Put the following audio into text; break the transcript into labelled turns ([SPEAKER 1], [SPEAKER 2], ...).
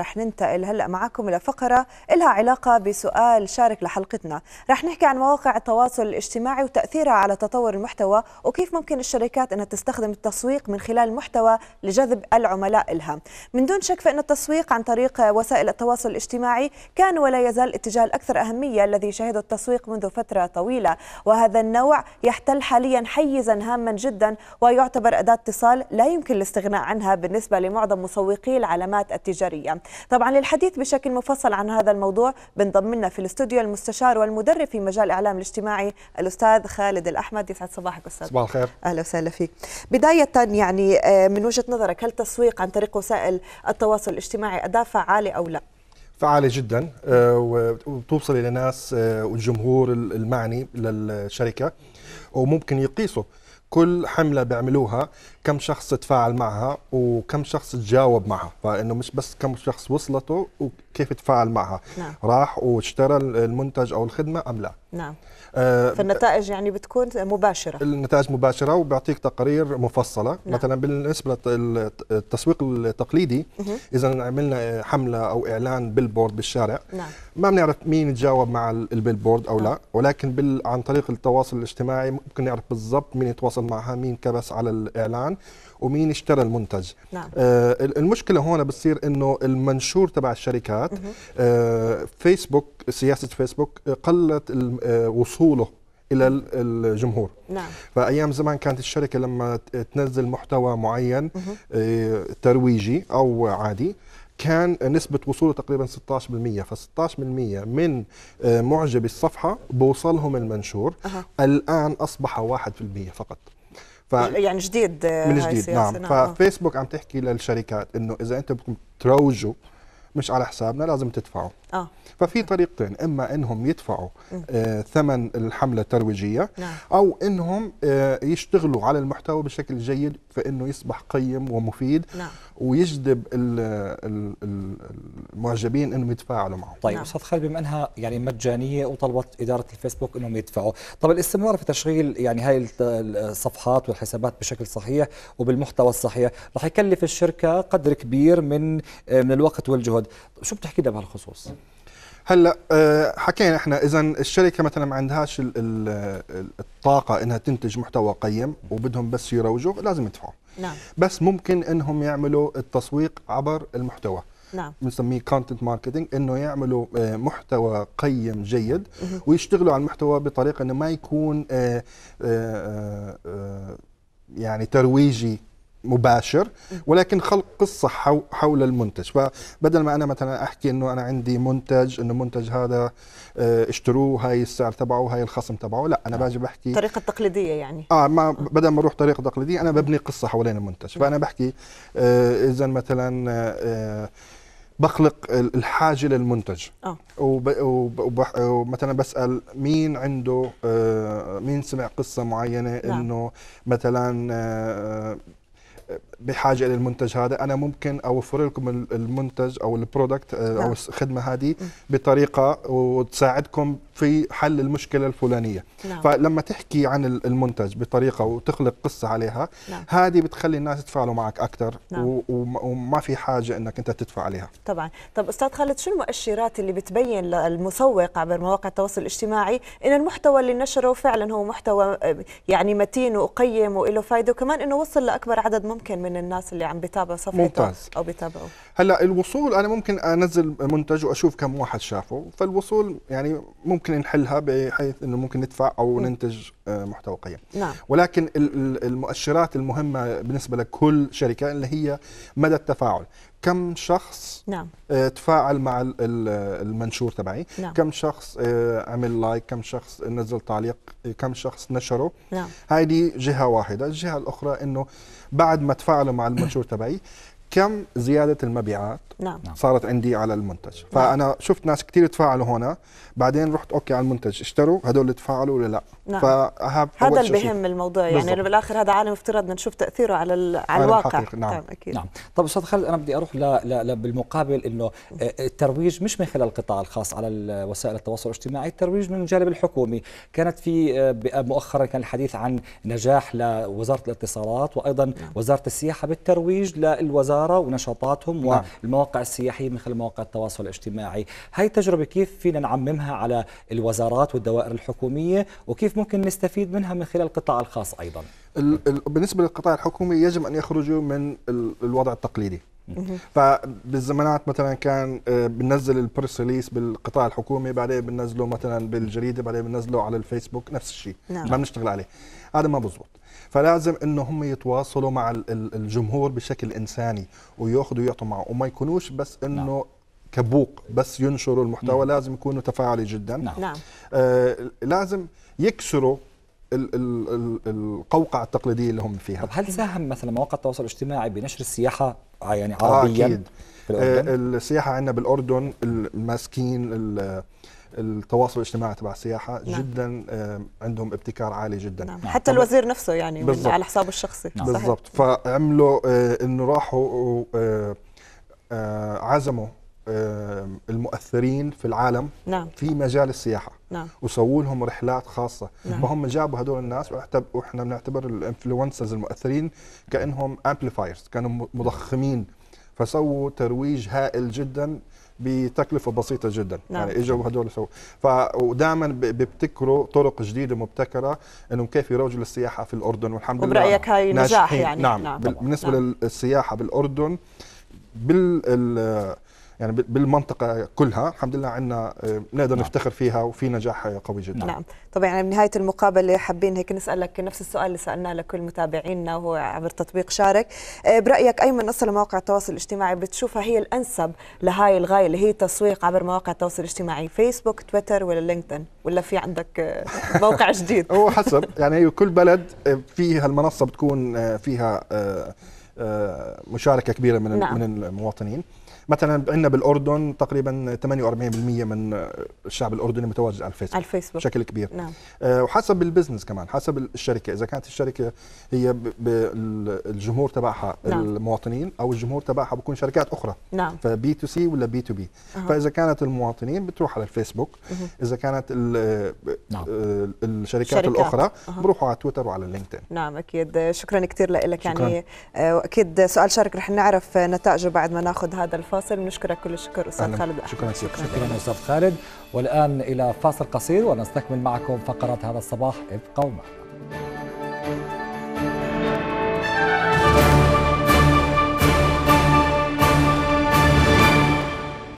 [SPEAKER 1] رح ننتقل هلا معكم الى فقره لها علاقه بسؤال شارك لحلقتنا، رح نحكي عن مواقع التواصل الاجتماعي وتاثيرها على تطور المحتوى وكيف ممكن الشركات انها تستخدم التسويق من خلال المحتوى لجذب العملاء لها. من دون شك فان التسويق عن طريق وسائل التواصل الاجتماعي كان ولا يزال الاتجاه الاكثر اهميه الذي شهده التسويق منذ فتره طويله، وهذا النوع يحتل حاليا حيزا هاما جدا ويعتبر اداه اتصال لا يمكن الاستغناء عنها بالنسبه لمعظم مسوقي العلامات التجاريه. طبعا للحديث بشكل مفصل عن هذا الموضوع بنضم لنا في الاستوديو المستشار والمدرب في مجال الاعلام الاجتماعي الاستاذ خالد الاحمد يسعد صباحك استاذ صباح الخير اهلا وسهلا فيك بدايه يعني آه، من وجهه نظرك هل التسويق عن طريق وسائل التواصل الاجتماعي اداه فعاله او لا
[SPEAKER 2] فعالة جدا آه، وتوصل إلى ناس آه، والجمهور المعني للشركة وممكن يقيسوا كل حملة بيعملوها كم شخص تفاعل معها وكم شخص تجاوب معها فإنه مش بس كم شخص وصلته وكيف تفاعل معها نعم. راح واشترى المنتج أو الخدمة أم لا نعم آه فالنتائج
[SPEAKER 1] يعني بتكون مباشرة
[SPEAKER 2] النتائج مباشرة وبيعطيك تقارير مفصلة نعم. مثلا بالنسبة للتسويق التقليدي إذا عملنا حملة أو إعلان بيلبورد بالشارع نعم. ما بنعرف مين تجاوب مع البيلبورد أو نعم. لا ولكن عن طريق التواصل الاجتماعي ممكن نعرف بالضبط مين يتواصل معها مين كبس على الاعلان ومين اشترى المنتج نعم. آه المشكله هون بتصير انه المنشور تبع الشركات آه فيسبوك سياسه فيسبوك آه، قلت آه، وصوله الى الجمهور نعم فايام زمان كانت الشركه لما تنزل محتوى معين آه، ترويجي او عادي كان نسبة وصوله تقريبا 16% ف 16% من آه، معجبي الصفحة بوصلهم المنشور أه. الآن أصبح 1% فقط ف... يعني
[SPEAKER 1] جديد من آه، جديد نعم. نعم
[SPEAKER 2] ففيسبوك عم تحكي للشركات انه اذا انت بدكم تروجوا مش على حسابنا لازم تدفعوا آه. ففي طريقتين اما انهم يدفعوا آه ثمن الحمله الترويجيه نعم. او انهم آه يشتغلوا على المحتوى بشكل جيد فانه يصبح قيم ومفيد نعم. ويجذب المعجبين انهم يتفاعلوا معه طيب نعم. استاذ خالد بما انها يعني مجانيه وطلبت اداره الفيسبوك انهم يدفعوا طب الاستمرار في تشغيل يعني هاي الصفحات والحسابات بشكل صحيح وبالمحتوى الصحيح رح يكلف الشركه قدر كبير من آه، من الوقت والجهد الاسود شو بتحكي لنا بهالخصوص هلا آه، حكينا احنا اذا الشركه مثلا ما عندهاش الطاقه انها تنتج محتوى قيم وبدهم بس يروجوا لازم يدفعوا نعم بس ممكن انهم يعملوا التسويق عبر المحتوى نعم بنسميه كونتنت ماركتنج انه يعملوا آه، محتوى قيم جيد ويشتغلوا على المحتوى بطريقه انه ما يكون آه، يعني ترويجي مباشر ولكن خلق قصه حول المنتج فبدل ما انا مثلا احكي انه انا عندي منتج انه المنتج هذا آه، اشتروه هاي السعر تبعه هاي الخصم تبعه لا انا آه. باجي بحكي
[SPEAKER 1] طريقه تقليديه يعني
[SPEAKER 2] اه ما بدل ما اروح طريقه تقليديه انا ببني قصه حوالين المنتج فانا بحكي آه اذا مثلا آه بخلق الحاجه للمنتج اه ومثلا بسال مين عنده آه، مين سمع قصه معينه نعم. انه مثلا uh, بحاجه الى المنتج هذا انا ممكن اوفر لكم المنتج او البرودكت آه، او نعم. الخدمه هذه بطريقه وتساعدكم في حل المشكله الفلانيه نعم. فلما تحكي عن المنتج بطريقه وتخلق قصه عليها نعم. هذه بتخلي الناس يتفاعلوا معك اكثر نعم. وما في حاجه انك انت تدفع عليها
[SPEAKER 1] طبعا طب استاذ خالد شو المؤشرات اللي بتبين للمسوق عبر مواقع التواصل الاجتماعي ان المحتوى اللي نشره فعلا هو محتوى آه، يعني متين وقيم وله فائده وكمان انه وصل لاكبر عدد ممكن من من الناس اللي عم بتابع صفحته ممتاز. او بتابعه
[SPEAKER 2] هلا الوصول انا ممكن انزل منتج واشوف كم واحد شافه فالوصول يعني ممكن نحلها بحيث انه ممكن ندفع او ننتج محتوى قيم نعم. ولكن المؤشرات المهمة بالنسبة لكل شركة اللي هي مدى التفاعل كم شخص نعم. آه، تفاعل مع المنشور تبعي نعم. كم شخص آه، عمل لايك كم شخص نزل تعليق كم شخص نشره نعم. هذه جهة واحدة الجهة الأخرى أنه بعد ما تفاعلوا مع المنشور تبعي كم زياده المبيعات نعم. نعم. صارت عندي على المنتج نعم. فانا شفت ناس كثير تفاعلوا هنا بعدين رحت اوكي على المنتج اشتروا هدول اللي تفاعلوا ولا لا نعم. هذا اللي بهم الموضوع يعني
[SPEAKER 1] بالاخر هذا عالم افترض بدنا نشوف تاثيره على, على الواقع الحقيقة. نعم. نعم
[SPEAKER 2] اكيد نعم طب استاذ خالد انا بدي اروح لا لا لا بالمقابل انه آه، آه، الترويج مش من خلال القطاع الخاص على وسائل التواصل الاجتماعي الترويج من الجانب الحكومي كانت في آه، مؤخرا كان الحديث عن نجاح لوزاره الاتصالات وايضا نعم. وزاره السياحه بالترويج للوزاره التجارة ونشاطاتهم نعم. والمواقع السياحية من خلال مواقع التواصل الاجتماعي هاي التجربة كيف فينا نعممها على الوزارات والدوائر الحكومية وكيف ممكن نستفيد منها من خلال القطاع الخاص أيضا بالنسبة للقطاع الحكومي يجب أن يخرجوا من الوضع التقليدي فبالزمانات مثلا كان آه، بنزل البريس ريليس بالقطاع الحكومي بعدين بننزله مثلا بالجريده بعدين بننزله على الفيسبوك نفس الشيء نعم. ما بنشتغل عليه هذا ما بزبط فلازم انه هم يتواصلوا مع الجمهور بشكل انساني وياخذوا ويعطوا معه وما يكونوش بس نعم. انه كبوق بس ينشروا المحتوى نعم. لازم يكونوا تفاعلي جدا نعم. آه لازم يكسروا القوقعة التقليدية اللي هم فيها طب هل ساهم مثلا مواقع التواصل الاجتماعي بنشر السياحة آه، يعني آه، عربيا آه أكيد. في الأردن؟ السياحه عندنا بالاردن الماسكين التواصل الاجتماعي تبع السياحه نعم. جدا آه، عندهم ابتكار عالي جدا نعم. نعم. حتى الوزير نفسه يعني بالزبط. على حسابه الشخصي نعم. بالضبط فعملوا انه راحوا عزموا المؤثرين في العالم نعم. في مجال السياحه نعم. وسووا لهم رحلات خاصه نعم. فهم جابوا هدول الناس واحنا بنعتبر الانفلونسرز المؤثرين كانهم امبليفايرز كانوا مضخمين فسووا ترويج هائل جدا بتكلفة بسيطة جدا نعم. يعني اجوا هدول سووا ف ودائما بيبتكروا طرق جديدة مبتكرة انهم كيف يروجوا للسياحة في الأردن والحمد لله برأيك هاي نجاح يعني نعم, نعم. بالنسبة نعم. للسياحة بالأردن بال يعني بالمنطقه كلها الحمد لله عندنا آه، نقدر نعم. نفتخر فيها وفي نجاح آه، قوي جدا نعم
[SPEAKER 1] طبعا يعني بنهايه المقابله حابين هيك نسالك نفس السؤال اللي سالناه لكل متابعينا وهو عبر تطبيق شارك آه، برايك اي منصه لمواقع التواصل الاجتماعي بتشوفها هي الانسب لهاي الغايه اللي هي تسويق عبر مواقع التواصل الاجتماعي فيسبوك تويتر ولا لينكدين ولا في عندك موقع
[SPEAKER 2] جديد هو حسب يعني أيوة، كل بلد فيها المنصه بتكون فيها مشاركه كبيره من نعم. من المواطنين مثلا عندنا بالاردن تقريبا 48% من الشعب الاردني متواجد على الفيسبوك, على
[SPEAKER 1] الفيسبوك. بشكل كبير نعم.
[SPEAKER 2] آه، وحسب البزنس كمان حسب الشركه اذا كانت الشركه هي الجمهور تبعها نعم. المواطنين او الجمهور تبعها بكون شركات اخرى نعم فبي تو سي ولا بي تو بي فاذا كانت المواطنين بتروح على الفيسبوك أه. اذا كانت الـ نعم. آه، الشركات شركات. الاخرى أه. بروحوا على تويتر وعلى لينكدين
[SPEAKER 1] نعم اكيد شكرا كثير لك يعني آه، واكيد سؤال شارك رح نعرف نتائجه بعد ما ناخذ هذا الفاصل فاصل نشكرك كل الشكر استاذ خالد شكرا شكرا, شكرا استاذ خالد والان الى فاصل قصير ونستكمل معكم فقرات هذا الصباح ابقوا معنا